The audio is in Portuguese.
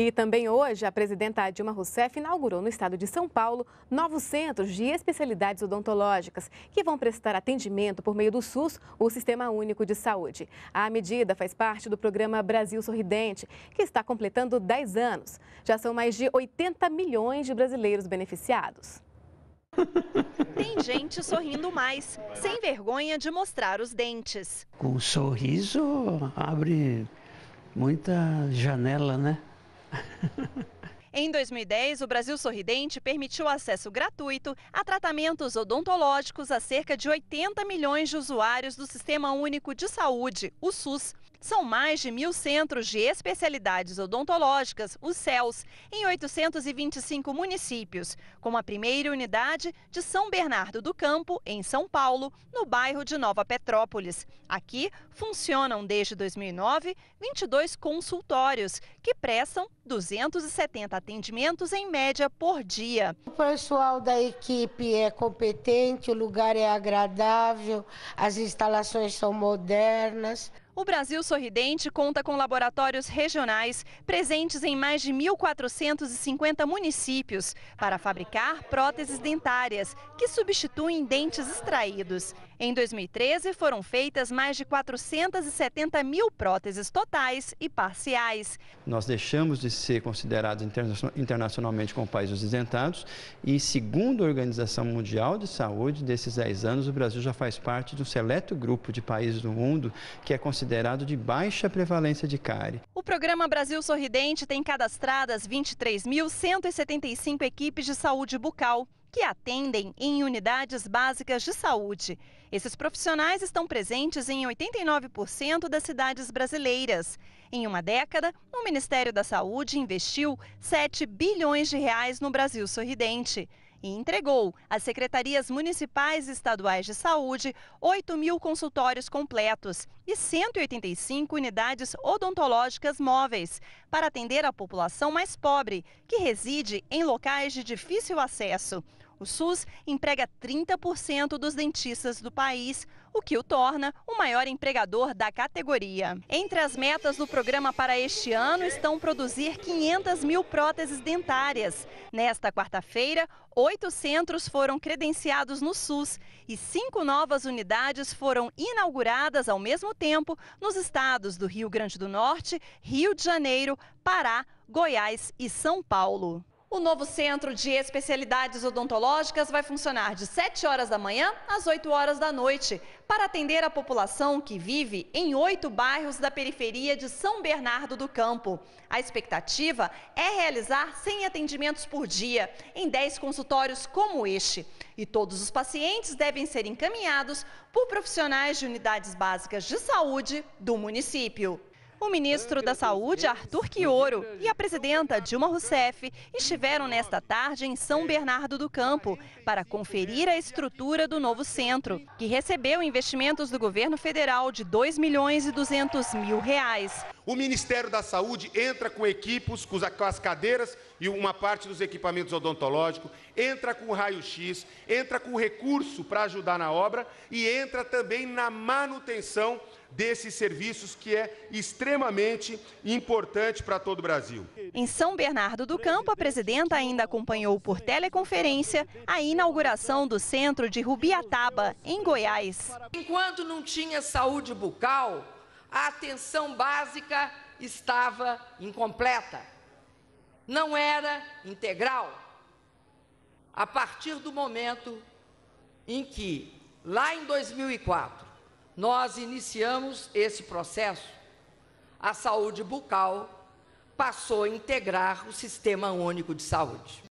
E também hoje, a presidenta Dilma Rousseff inaugurou no estado de São Paulo novos centros de especialidades odontológicas que vão prestar atendimento por meio do SUS, o Sistema Único de Saúde. A medida faz parte do programa Brasil Sorridente, que está completando 10 anos. Já são mais de 80 milhões de brasileiros beneficiados. Tem gente sorrindo mais, sem vergonha de mostrar os dentes. Com o sorriso abre muita janela, né? Em 2010, o Brasil Sorridente permitiu acesso gratuito a tratamentos odontológicos a cerca de 80 milhões de usuários do Sistema Único de Saúde, o SUS. São mais de mil centros de especialidades odontológicas, os CELS, em 825 municípios, como a primeira unidade de São Bernardo do Campo, em São Paulo, no bairro de Nova Petrópolis. Aqui funcionam desde 2009 22 consultórios, que prestam 270 atendimentos em média por dia. O pessoal da equipe é competente, o lugar é agradável, as instalações são modernas. O Brasil Sorridente conta com laboratórios regionais presentes em mais de 1.450 municípios para fabricar próteses dentárias que substituem dentes extraídos. Em 2013, foram feitas mais de 470 mil próteses totais e parciais. Nós deixamos de ser considerados internacionalmente como países isentados e, segundo a Organização Mundial de Saúde, desses 10 anos, o Brasil já faz parte de um seleto grupo de países do mundo que é considerado de baixa prevalência de cárie. O programa Brasil Sorridente tem cadastradas 23.175 equipes de saúde bucal que atendem em unidades básicas de saúde. Esses profissionais estão presentes em 89% das cidades brasileiras. Em uma década, o Ministério da Saúde investiu 7 bilhões de reais no Brasil Sorridente e entregou às secretarias municipais e estaduais de saúde 8 mil consultórios completos e 185 unidades odontológicas móveis para atender a população mais pobre, que reside em locais de difícil acesso. O SUS emprega 30% dos dentistas do país, o que o torna o maior empregador da categoria. Entre as metas do programa para este ano estão produzir 500 mil próteses dentárias. Nesta quarta-feira, oito centros foram credenciados no SUS e cinco novas unidades foram inauguradas ao mesmo tempo nos estados do Rio Grande do Norte, Rio de Janeiro, Pará, Goiás e São Paulo. O novo centro de especialidades odontológicas vai funcionar de 7 horas da manhã às 8 horas da noite, para atender a população que vive em oito bairros da periferia de São Bernardo do Campo. A expectativa é realizar 100 atendimentos por dia, em 10 consultórios como este. E todos os pacientes devem ser encaminhados por profissionais de unidades básicas de saúde do município. O ministro da Saúde, Arthur Quioro, e a presidenta Dilma Rousseff estiveram nesta tarde em São Bernardo do Campo para conferir a estrutura do novo centro, que recebeu investimentos do governo federal de 2 milhões e 200 mil reais. O Ministério da Saúde entra com equipos, com as cadeiras e uma parte dos equipamentos odontológicos, entra com raio-x, entra com recurso para ajudar na obra e entra também na manutenção desses serviços que é extremamente importante para todo o Brasil. Em São Bernardo do Campo, a presidenta ainda acompanhou por teleconferência a inauguração do centro de Rubiataba, em Goiás. Enquanto não tinha saúde bucal, a atenção básica estava incompleta, não era integral. A partir do momento em que, lá em 2004, nós iniciamos esse processo, a saúde bucal passou a integrar o Sistema Único de Saúde.